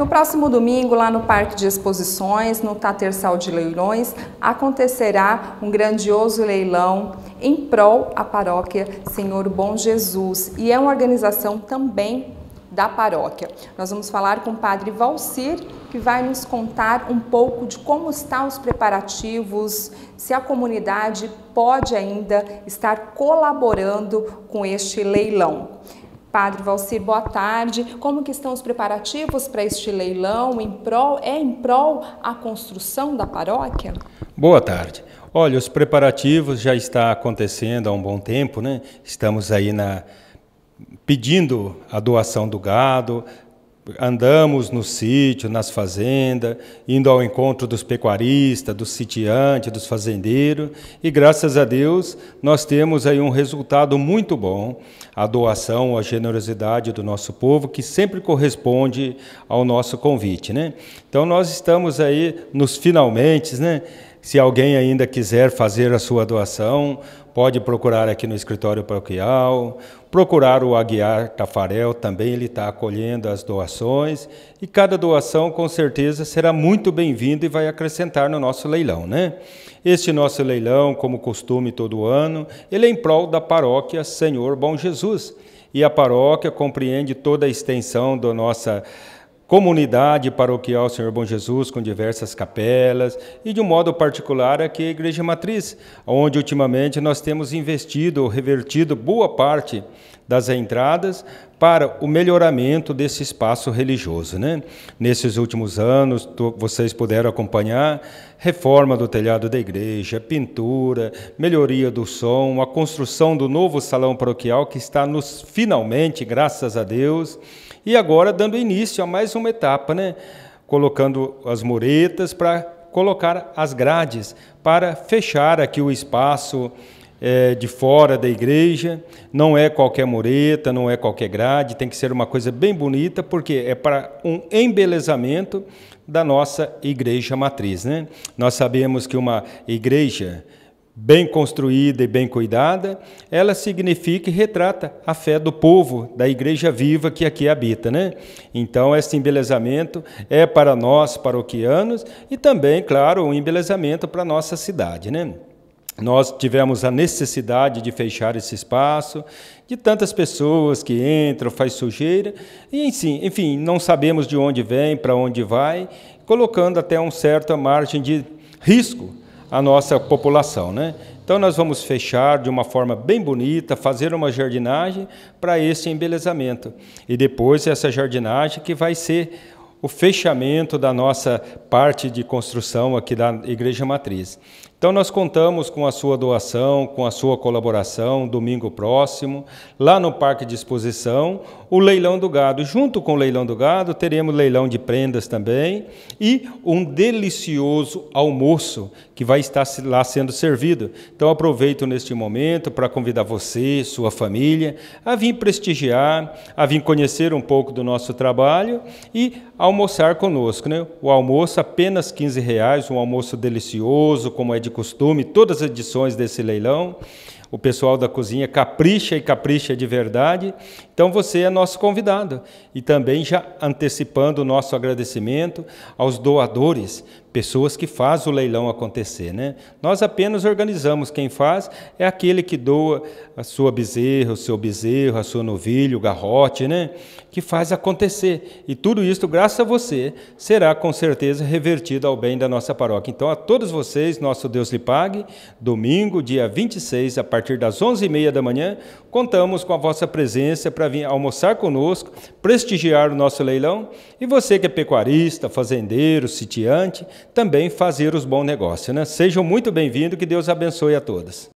No próximo domingo, lá no Parque de Exposições, no Tatersal de Leilões, acontecerá um grandioso leilão em prol à paróquia Senhor Bom Jesus e é uma organização também da paróquia. Nós vamos falar com o padre Valcir, que vai nos contar um pouco de como estão os preparativos, se a comunidade pode ainda estar colaborando com este leilão. Padre Valcir, boa tarde. Como que estão os preparativos para este leilão em prol é em prol a construção da paróquia? Boa tarde. Olha, os preparativos já está acontecendo há um bom tempo, né? Estamos aí na pedindo a doação do gado, andamos no sítio, nas fazendas, indo ao encontro dos pecuaristas, dos sitiantes, dos fazendeiros, e graças a Deus nós temos aí um resultado muito bom, a doação, a generosidade do nosso povo, que sempre corresponde ao nosso convite. Né? Então nós estamos aí nos finalmente, né? Se alguém ainda quiser fazer a sua doação, pode procurar aqui no escritório paroquial, procurar o Aguiar Tafarel, também ele está acolhendo as doações, e cada doação com certeza será muito bem-vinda e vai acrescentar no nosso leilão, né? Este nosso leilão, como costume todo ano, ele é em prol da paróquia Senhor Bom Jesus, e a paróquia compreende toda a extensão da nossa comunidade paroquial Senhor Bom Jesus com diversas capelas e de um modo particular aqui a Igreja Matriz, onde ultimamente nós temos investido, revertido boa parte das entradas para o melhoramento desse espaço religioso. Né? Nesses últimos anos, tu, vocês puderam acompanhar reforma do telhado da igreja, pintura, melhoria do som, a construção do novo salão paroquial que está nos finalmente, graças a Deus, e agora dando início a mais uma etapa, né? colocando as muretas para colocar as grades, para fechar aqui o espaço é, de fora da igreja, não é qualquer mureta, não é qualquer grade, tem que ser uma coisa bem bonita, porque é para um embelezamento da nossa igreja matriz. Né? Nós sabemos que uma igreja bem construída e bem cuidada, ela significa e retrata a fé do povo, da igreja viva que aqui habita, né? Então, esse embelezamento é para nós paroquianos e também, claro, um embelezamento para a nossa cidade, né? nós tivemos a necessidade de fechar esse espaço, de tantas pessoas que entram, faz sujeira, e enfim, não sabemos de onde vem, para onde vai, colocando até uma certa margem de risco à nossa população. Né? Então nós vamos fechar de uma forma bem bonita, fazer uma jardinagem para esse embelezamento. E depois essa jardinagem que vai ser o fechamento da nossa parte de construção aqui da Igreja Matriz. Então nós contamos com a sua doação, com a sua colaboração, domingo próximo, lá no Parque de Exposição, o leilão do gado. Junto com o leilão do gado, teremos leilão de prendas também e um delicioso almoço que vai estar lá sendo servido. Então aproveito neste momento para convidar você, sua família, a vir prestigiar, a vir conhecer um pouco do nosso trabalho e almoçar conosco, né? O almoço apenas 15 reais, um almoço delicioso, como é de de costume, todas as edições desse leilão. O pessoal da cozinha capricha e capricha de verdade. Então você é nosso convidado. E também já antecipando o nosso agradecimento aos doadores, pessoas que fazem o leilão acontecer. Né? Nós apenas organizamos, quem faz é aquele que doa a sua bezerra, o seu bezerro, a sua novilha, o garrote, né? que faz acontecer. E tudo isso, graças a você, será com certeza revertido ao bem da nossa paróquia. Então, a todos vocês, nosso Deus lhe pague, domingo, dia 26, a partir das 11h30 da manhã, contamos com a vossa presença para vir almoçar conosco, prestigiar o nosso leilão e você que é pecuarista, fazendeiro, sitiante, também fazer os bons negócios. Né? Sejam muito bem-vindos, que Deus abençoe a todas.